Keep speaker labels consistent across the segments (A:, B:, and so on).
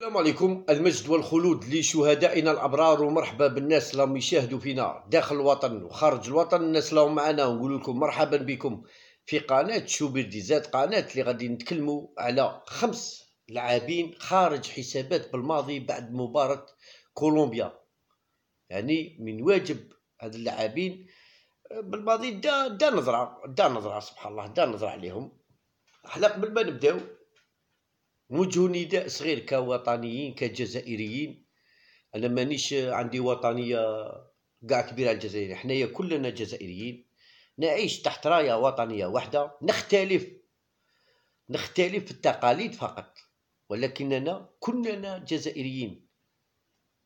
A: السلام عليكم المجد والخلود لشهدائنا الابرار ومرحبا بالناس اللي يشاهدوا فينا داخل الوطن وخارج الوطن الناس اللي معنا ونقول لكم مرحبا بكم في قناه شوبير ديزات قناه اللي غادي نتكلموا على خمس لاعبين خارج حسابات بالماضي بعد مباراه كولومبيا يعني من واجب هاد اللاعبين بالماضي دا دا نظره دا نظره سبحان الله دا نظره عليهم حنا قبل ما نبداو نوجهوا نداء صغير كوطنيين كجزائريين انا مانيش عندي وطنيه كاع كبيره على الجزائر حنايا كلنا جزائريين نعيش تحت رايه وطنيه واحده نختلف نختلف في التقاليد فقط ولكننا كلنا جزائريين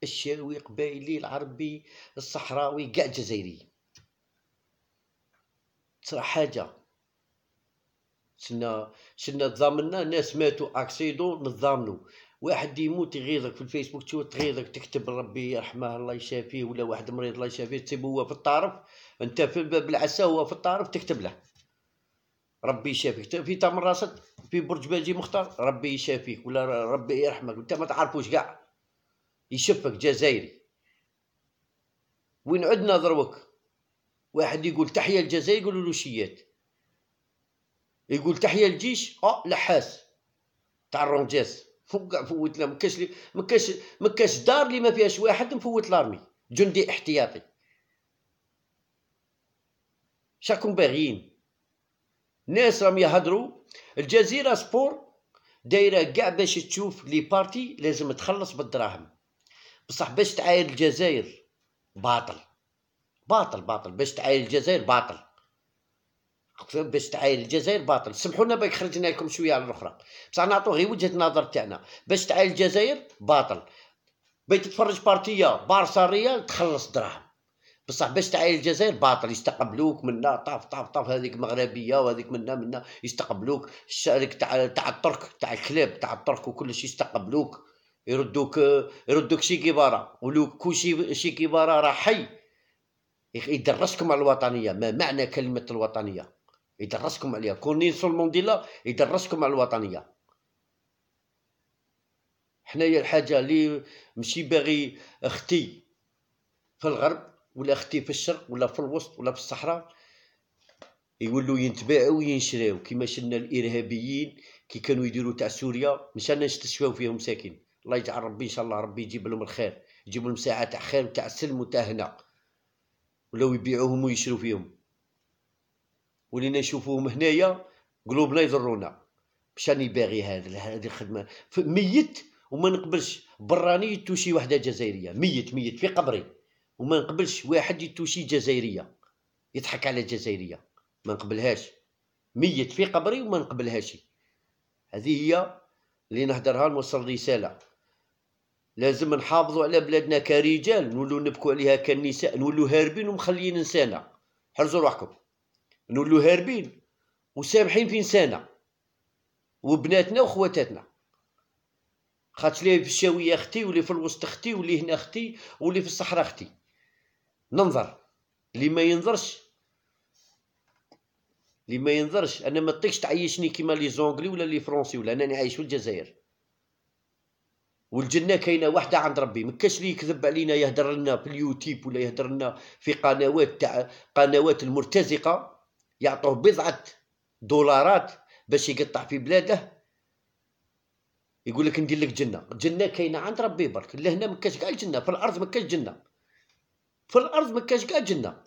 A: الشاوي قبايلي العربي الصحراوي كاع جزائري تصرا حاجه شنا شنا تضامنا ناس ماتوا اكسيدو نتضامنوا واحد يموت يغيظك في الفيسبوك تشوف تغيظك تكتب ربي يرحمه الله يشافيه ولا واحد مريض الله يشافيه تسيبه هو في الطرف انت في العسى هو في الطرف تكتب له ربي يشافيك في تمر راسك في برج باجي مختار ربي يشافيك ولا ربي يرحمك انت ما تعرفوش كاع يشفك جزائري وين عدنا ضروك واحد يقول تحيا الجزائر يقولوا له شيات يقول تحيا الجيش اه لحاس تاع الرونجاس فوق فوتنا ما كاش ما كاش ما كاش دار اللي ما فيهاش واحد مفوت لارمي جندي احتياطي شاكم باغيين ناس راهم يهضروا الجزيره سبور دايره كاع باش تشوف لي بارتي لازم تخلص بالدراهم بصح باش تعاير الجزائر باطل باطل باطل باش تعاير الجزائر باطل باش تعاين الجزائر باطل سمحوا لنا باش خرجنا لكم شويه على الاخرى بصح نعطوا غير وجهه نظر تاعنا باش تعاين الجزائر باطل باش تتفرج بارتيه بارسا ريال تخلص دراهم بصح باش تعاين الجزائر باطل يستقبلوك منا طاف طاف طاف هذيك مغربيه وهذيك منا منا يستقبلوك الشارك تاع تاع الترك تاع الكلاب تاع الترك وكلش يستقبلوك يردوك يردوك شي كبارة ولو كوشي شي كبارة راه حي يدرسكم على الوطنيه ما معنى كلمه الوطنيه يدرسكم عليها نيلسون مانديلا يدرسكم على الوطنيه حنايا الحاجه اللي ماشي باغي اختي في الغرب ولا اختي في الشرق ولا في الوسط ولا في الصحراء يولوا ينتباعوا وينشراو كيما شلنا الارهابيين كي كانوا يديروا تاع سوريا مشان نستشفاو فيهم ساكن الله يجعل ربي ان شاء الله ربي يجيب لهم الخير يجيب لهم ساعه تاع خير وتاع سلم وتاع هنا ولو يبيعوهم ويشرو فيهم ولينا نشوفوهم هنايا قلوبنا يضرونا باش راني باغي هذا هذه الخدمه ميت وما نقبلش براني يتوشي وحده جزائريه ميت ميت في قبري وما نقبلش واحد يتوشي جزائريه يضحك على جزائريه ما نقبلهاش ميت في قبري وما نقبلهاش هذه هي اللي نهدرها نوصل رساله لازم نحافظوا على بلادنا كرجال نولوا نبكوا عليها كالنساء نولوا هاربين ومخليين نسانا حرزوا روحكم نولو هاربين وسامحين في نسانا وبناتنا وخواتاتنا خاطش لي في الشاوية اختي ولي في الوسط اختي ولي هنا اختي ولي في الصحراء اختي ننظر اللي ما ينظرش اللي ما ينظرش انا ما تطيقش تعيشني كيما لي زونغلي ولا لي فرونسي ولا انا عايش في الجزائر والجنه كاينه وحده عند ربي ما كاش يكذب علينا يهدر لنا في اليوتيوب ولا يهدر لنا في قنوات تاع قنوات المرتزقه يعطوه بضعه دولارات باش يقطع في بلاده يقول لك ندير لك جنه الجنه كاينه عند ربي برك لهنا ما كاش كاع الجنه في الارض ما كاش جنه في الارض ما كاش كاع جنه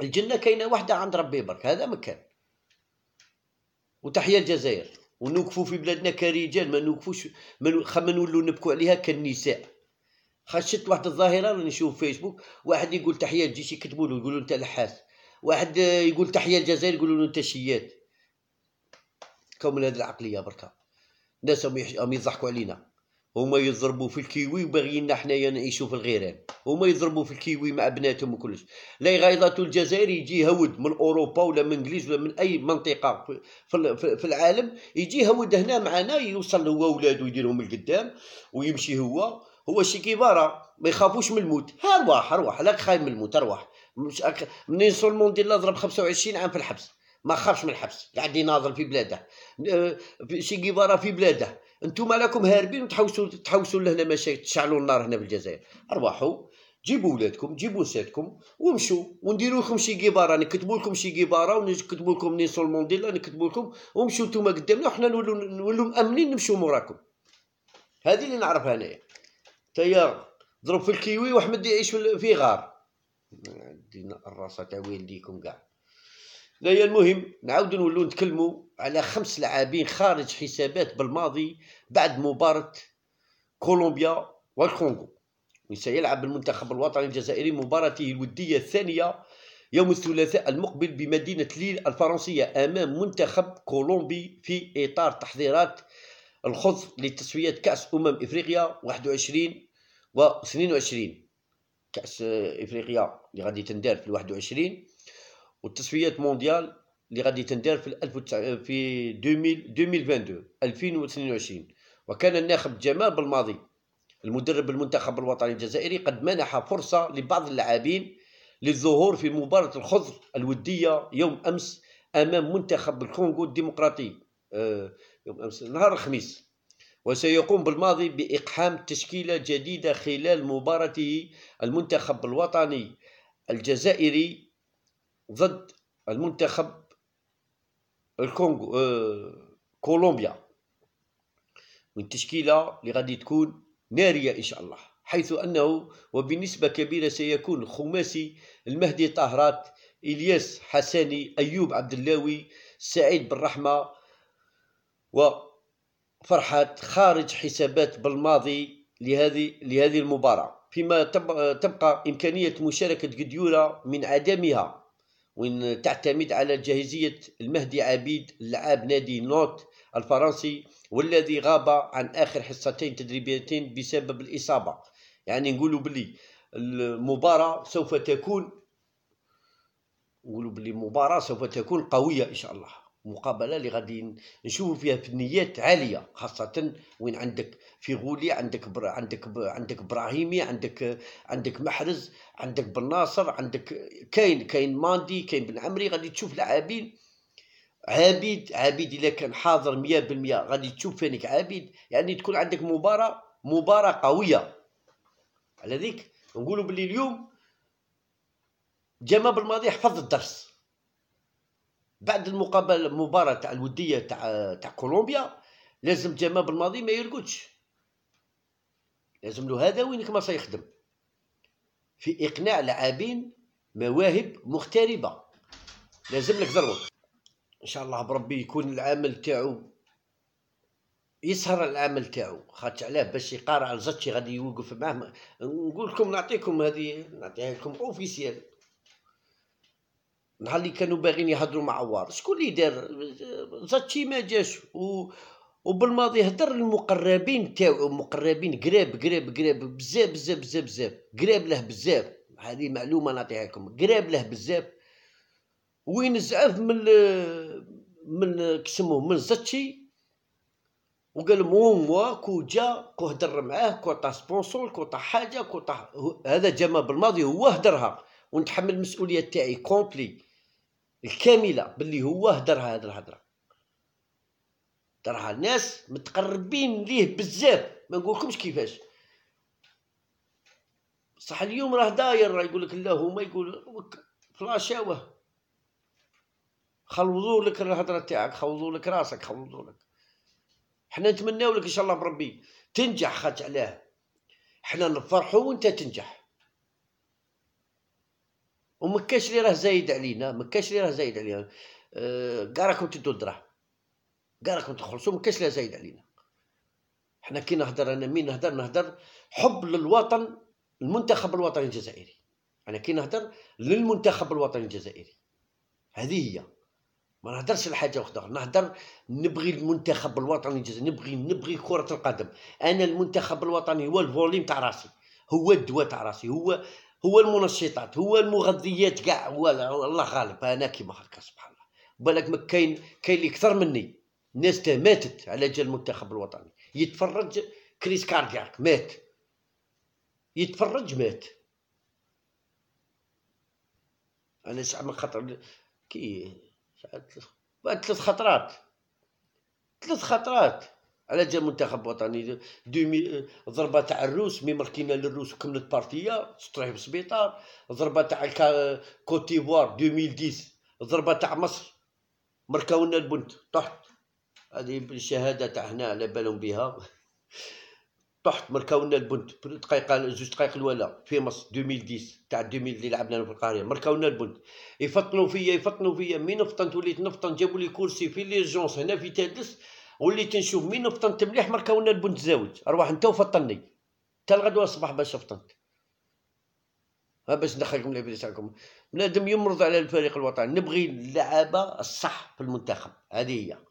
A: الجنه كاينه وحده عند ربي برك هذا مكان وتحية الجزائر ونوقفوا في بلادنا كرجال ما نوقفوش ما نولوا نبكوا عليها كالنساء خشيت واحد الظاهره راني نشوف فيسبوك واحد يقول تحيه الجيش يكتبوا له يقولوا انت لحاس واحد يقول تحيه الجزائر يقولوا له تشيات من هذه العقليه بركه الناس هم يضحكوا علينا هما يضربوا في الكيوي وباغينا حنايا نعيشوا في الغيران هما يضربوا في الكيوي مع بناتهم وكلش لا غيضات الجزائر يجي هود من اوروبا ولا من انجليز ولا من اي منطقه في, في العالم يجي هود هنا معنا يوصل هو ولادو يديرهم القدام ويمشي هو هو شي كباره ما يخافوش من الموت ها ارواح ارواح لا خايف من الموت ارواح مش أك... منين سولمون مونديلا ضرب 25 عام في الحبس ما خافش من الحبس قاعد يناظر في بلاده أه، شي كيبارا في بلاده انتم لكم هاربين وتحوسوا تحوسوا لهنا ماشي تشعلوا النار هنا في الجزائر ارواحوا جيبوا ولادكم جيبوا نساتكم ومشوا ونديروا لكم شي كيبارا نكتبوا لكم شي كيبارا ونكتبوا لكم نيسو المونديلا نكتبوا لكم ومشوا نتوما قدامنا وحنا نولوا نولوا مامنين نمشوا موراكم هذه اللي نعرفها انايا تيار ضرب في الكيوي واحمد يعيش في غار دينا الراسات وين ليكم كاع دايا المهم نعاود نولو نتكلمو على خمس لاعبين خارج حسابات بالماضي بعد مباراة كولومبيا والكونغو وسيلعب المنتخب الوطني الجزائري مباراته الودية الثانية يوم الثلاثاء المقبل بمدينة ليل الفرنسية أمام منتخب كولومبي في إطار تحضيرات الخوض لتصفيات كأس أمم إفريقيا 21 و 22 كاس افريقيا اللي غادي تندار في 21 والتصفيات مونديال اللي غادي تندار في في 2022 2022 وكان الناخب جمال بالماضي المدرب المنتخب الوطني الجزائري قد منح فرصة لبعض اللاعبين للظهور في مباراة الخضر الودية يوم أمس أمام منتخب الكونغو الديمقراطي آه، يوم أمس نهار الخميس وسيقوم بالماضي بإقحام تشكيلة جديدة خلال مباراته المنتخب الوطني الجزائري ضد المنتخب الكونغو آه كولومبيا من تشكيلة اللي غادي تكون نارية إن شاء الله حيث أنه وبنسبة كبيرة سيكون خماسي المهدي طهرات إلياس حساني أيوب عبد اللاوي سعيد بالرحمة و فرحات خارج حسابات بالماضي لهذه لهذه المباراة فيما تبقى إمكانية مشاركة جديولا من عدمها وإن تعتمد على جاهزية المهدي عبيد لاعب نادي نوت الفرنسي والذي غاب عن آخر حصتين تدريبيتين بسبب الإصابة يعني نقولوا بلي المباراة سوف تكون نقولوا بلي المباراة سوف تكون قوية إن شاء الله مقابله اللي غادي نشوفوا فيها فنيات عاليه خاصه وين عندك فيغولي عندك بر... عندك ب... عندك ابراهيمي عندك عندك محرز عندك بن ناصر عندك كاين كاين ماندي كاين بن عمري غادي تشوف لاعبين عابد عابد الا كان حاضر 100% غادي تشوف فينك عابد يعني تكون عندك مباراه مباراه قويه على ذيك نقولوا باللي اليوم جمال بالماضي حفظ الدرس بعد المقابله المباراه تاع الوديه تاع تاع كولومبيا لازم جمال بالماضي ما يرقدش لازم له هذا وينك ما سيخدم في اقناع لاعبين مواهب مغتربه لازم لك ضربه ان شاء الله بربي يكون العمل تاعو يسهر العمل تاعو خاطر علاه باش يقارع الزتشي غادي يوقف معاه نقول لكم نعطيكم هذه نعطيها لكم اوفيسيال نهار اللي كانوا باغيين يهضروا مع عوار شكون اللي دار زاتشي ما جاش و وبالماضي هدر المقربين تاعو مقربين قراب قراب قراب بزاف بزاف بزاف بزاف قراب له بزاف هذه معلومه نعطيها لكم قراب له بزاف وين زعف من من كسموه من زاتشي وقال مو موا كو جا كو هدر معاه كو طا سبونسور كو طا حاجه كو طا هذا جا بالماضي هو هدرها ونتحمل المسؤوليه تاعي كومبلي الكامله باللي هو هدرها هاد الهضره درها الناس متقربين ليه بزاف ما نقولكمش كيفاش صح اليوم راه داير راه يقول لك لا هما يقول فلاشاوه خلوضوا لك الهضره تاعك خوضوا لك راسك خوضوا لك حنا نتمناو لك ان شاء الله بربي تنجح خاطر علاه حنا نفرحوا وانت تنجح وما كاش اللي راه زايد علينا ما كاش اللي راه زايد علينا كاع أه، راكم تدو الدراهم كاع راكم تخلصوا ما كاش اللي زايد علينا حنا كي نهضر انا مين نهضر نهضر حب للوطن المنتخب الوطني الجزائري انا كي نهضر للمنتخب الوطني الجزائري هذه هي ما نهضرش لحاجه واحده اخرى نهضر نبغي المنتخب الوطني الجزائري نبغي نبغي كره القدم انا المنتخب الوطني هو الفوليم تاع راسي هو الدواء تاع راسي هو هو المنشطات هو المغذيات كاع هو الله غالب انا كيما هكا سبحان الله بالك ما كاين كاين اللي كثر مني الناس ماتت على جال المنتخب الوطني يتفرج كريس كاردياك مات يتفرج مات انا من خطر كي ثلاث خطرات ثلاث خطرات على جا منتخب وطني دومي ضربه تاع الروس مي مركينا للروس وكملت بارتيه في بالسبيطار ضربه تاع كوت ديفوار 2010 ضربه تاع مصر مركاونا البنت طحت هذه الشهاده تاع هنا على بالهم بها طحت مركاونا البنت دقيقه زوج دقائق الولا في مصر 2010 تاع اللي لعبنا في القاريه مركاونا البنت يفطنوا فيا يفطنوا فيا مين فطنت وليت نفطن جابوا لي كرسي في ليجونس هنا في تادس وليت نشوف مين فطنت مليح مركا ولا البنت زاوج ارواح انت وفطني تا الغدوه الصباح باش فطنت ها باش ندخلكم الابليس تاعكم بنادم يمرض على الفريق الوطني نبغي اللعابه الصح في المنتخب هذه هي